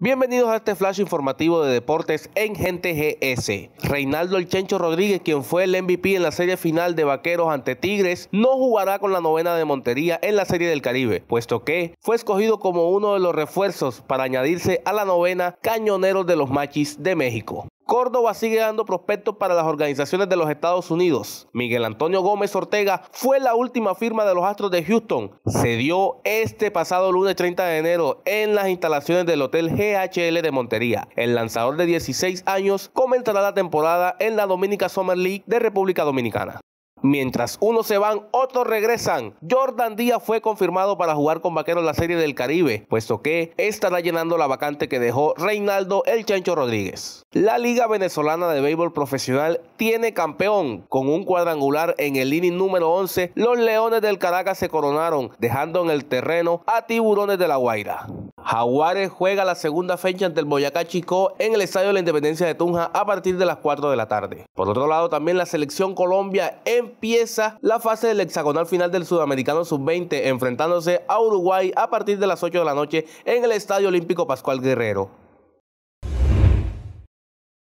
Bienvenidos a este flash informativo de deportes en Gente GS. Reinaldo El Chencho Rodríguez, quien fue el MVP en la serie final de Vaqueros ante Tigres, no jugará con la novena de Montería en la Serie del Caribe, puesto que fue escogido como uno de los refuerzos para añadirse a la novena Cañoneros de los Machis de México. Córdoba sigue dando prospectos para las organizaciones de los Estados Unidos. Miguel Antonio Gómez Ortega fue la última firma de los Astros de Houston. Se dio este pasado lunes 30 de enero en las instalaciones del Hotel GHL de Montería. El lanzador de 16 años comenzará la temporada en la Dominica Summer League de República Dominicana. Mientras unos se van, otros regresan. Jordan Díaz fue confirmado para jugar con Vaqueros la Serie del Caribe, puesto que estará llenando la vacante que dejó Reinaldo El Chancho Rodríguez. La Liga Venezolana de Béisbol Profesional tiene campeón. Con un cuadrangular en el inning número 11, los Leones del Caracas se coronaron, dejando en el terreno a Tiburones de la Guaira. Jaguares juega la segunda fecha ante el Boyacá Chico en el Estadio de la Independencia de Tunja a partir de las 4 de la tarde. Por otro lado, también la selección Colombia empieza la fase del hexagonal final del Sudamericano Sub-20 enfrentándose a Uruguay a partir de las 8 de la noche en el Estadio Olímpico Pascual Guerrero.